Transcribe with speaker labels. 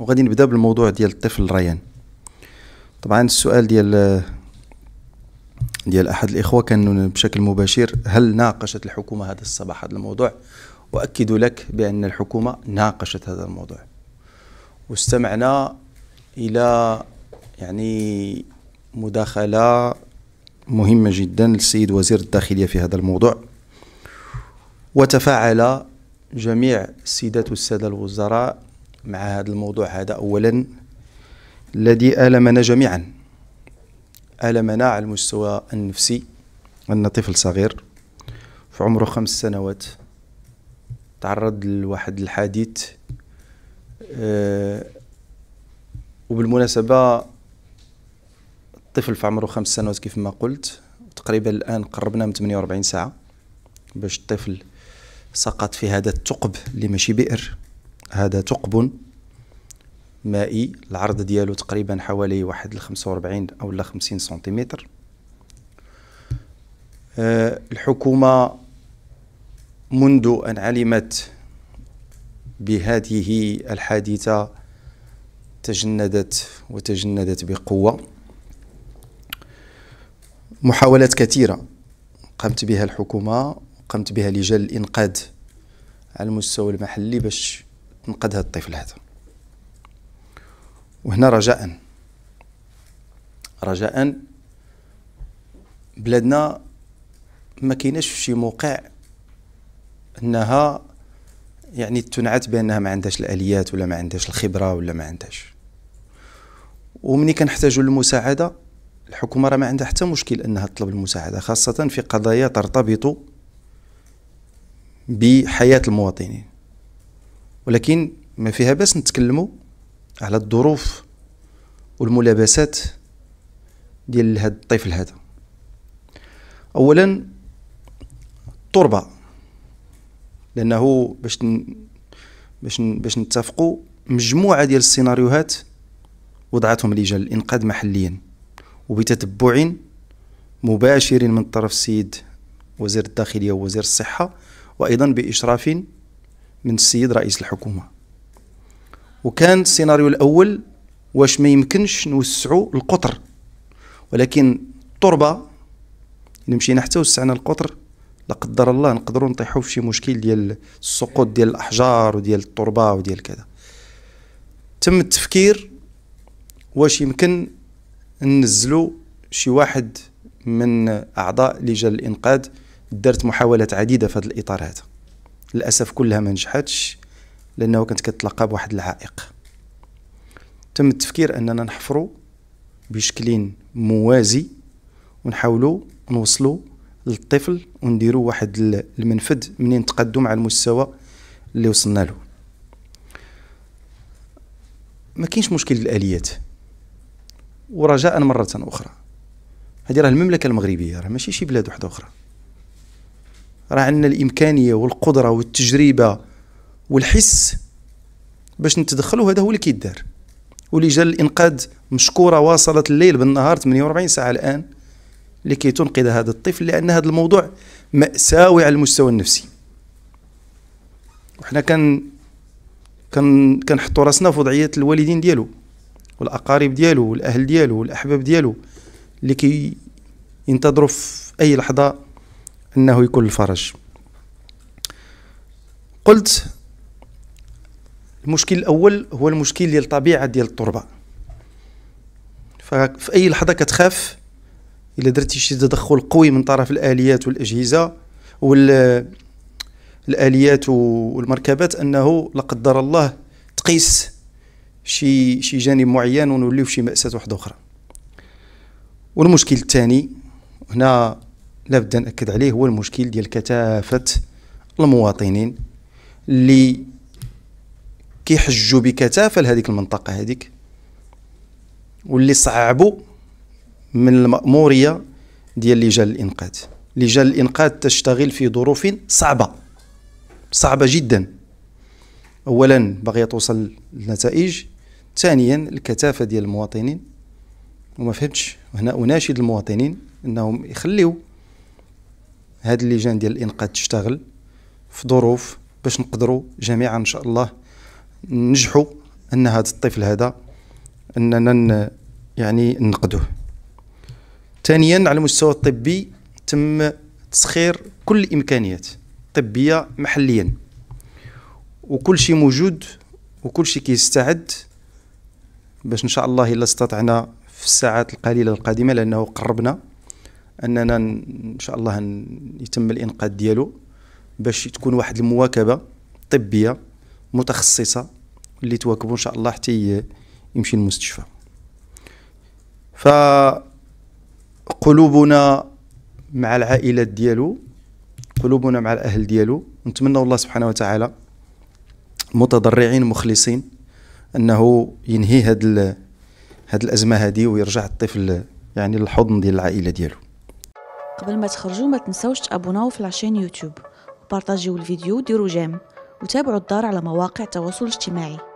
Speaker 1: وغادي نبدا بالموضوع ديال الطفل ريان طبعا السؤال ديال ديال احد الاخوه كان بشكل مباشر هل ناقشت الحكومه هذا الصباح هذا الموضوع واكد لك بان الحكومه ناقشت هذا الموضوع واستمعنا الى يعني مداخله مهمه جدا للسيد وزير الداخليه في هذا الموضوع وتفاعل جميع السيدات والسادة الوزراء مع هذا الموضوع هذا أولا الذي ألمنا جميعا ألمنا على المستوى النفسي أن طفل صغير في عمره خمس سنوات تعرض لواحد الحادث أه وبالمناسبة الطفل في عمره خمس سنوات كيف ما قلت تقريبا الآن قربنا من 48 ساعة باش الطفل سقط في هذا الثقب اللي ماشي بئر هذا ثقب مائي العرض ديالو تقريبا حوالي واحد لخمسة وربعين أو خمسين سنتيمتر آه، الحكومة منذ أن علمت بهذه الحادثة تجندت وتجندت بقوة محاولات كثيرة قامت بها الحكومة قامت بها لجان الانقاذ على المستوى المحلي باش تنقذ هذا الطفل هذا وهنا رجاء رجاء بلادنا ما كايناش في شي موقع انها يعني تنعت بانها ما عندهاش الاليات ولا ما عندهاش الخبره ولا ما عندهاش ومني كنحتاجوا المساعده الحكومه راه ما عندها حتى مشكل انها تطلب المساعده خاصه في قضايا ترتبط بحياة المواطنين ولكن ما فيها باس نتكلموا على الظروف والملابسات ديال هاد الطفل هذا اولا التربه لانه باش ن... باش ن... باش نتفقوا مجموعه ديال السيناريوهات وضعتهم لجان الانقاذ محليا وبتتبع مباشر من طرف السيد وزير الداخليه ووزير الصحه وأيضا بإشراف من السيد رئيس الحكومة وكان السيناريو الأول واش ما يمكنش نوسعوا القطر ولكن التربة إلا مشينا حتى وسعنا القطر لا قدر الله نقدروا نطيحوا في شي مشكل ديال السقوط ديال الأحجار وديال التربة وديال كذا تم التفكير واش يمكن ننزلوا شي واحد من أعضاء لجان الإنقاذ درت محاولات عديده في هذا الاطار هذا للاسف كلها ما نجحتش لانه كانت كتلقى بواحد العائق تم التفكير اننا نحفروا بشكل موازي ونحاولوا نوصلوا للطفل ونديروا واحد المنفذ منين تقدم على المستوى اللي وصلنا له ما كاينش مشكل الاليات ورجاء مره اخرى هذه راه المملكه المغربيه راه ماشي شي بلاد وحده اخرى راه عندنا الامكانيه والقدره والتجربه والحس باش نتدخلوا هذا هو اللي كيدار ولجان الانقاذ مشكوره واصلت الليل بالنهار 48 ساعه الان لكي تنقذ هذا الطفل لان هذا الموضوع ماساوي على المستوى النفسي وحنا كان كان كنحطوا راسنا في وضعيه الوالدين ديالو والاقارب ديالو والاهل ديالو والاحباب ديالو اللي كي ينتظروا في اي لحظه أنه يكون الفرج قلت المشكل الأول هو المشكل ديال الطبيعة ديال التربة ففي أي لحظة كتخاف إلا درتي شي تدخل قوي من طرف الآليات والأجهزة وال الآليات والمركبات أنه لا قدر الله تقيس شي شي جانب معين ونوليو في شي مأساة واحدة أخرى والمشكل الثاني هنا لابد ناكد عليه هو المشكل ديال كثافه المواطنين اللي كيحجوا بكثافه لهذيك المنطقه هذيك واللي صعبوا من الماموريه ديال لجان الانقاذ لجان الانقاذ تشتغل في ظروف صعبه صعبه جدا اولا باغيه توصل لنتائج ثانيا الكثافه ديال المواطنين وما فهمتش هنا اناشد المواطنين انهم يخليو هاد اللجان ديال الانقاذ تشتغل في ظروف باش نقدروا جميعا ان شاء الله ننجحوا ان هاد الطفل هذا اننا يعني ننقذوه ثانيا على المستوى الطبي تم تسخير كل الامكانيات الطبيه محليا وكل شيء موجود وكل شيء كيستعد باش ان شاء الله الا استطعنا في الساعات القليله القادمه لانه قربنا اننا ان شاء الله يتم الانقاذ ديالو باش تكون واحد المواكبه طبيه متخصصه اللي تواكبوا ان شاء الله حتى يمشي للمستشفى فقلوبنا مع العائلات ديالو قلوبنا مع الاهل ديالو نتمنى الله سبحانه وتعالى متضرعين مخلصين انه ينهي هاد هاد الازمه هذه ويرجع الطفل يعني للحضن ديال العائله ديالو قبل ما تخرجوا ما تنسوش تابوناو في لاشين يوتيوب وبارطاجيو الفيديو ديروا جيم وتابعوا الدار على مواقع التواصل الاجتماعي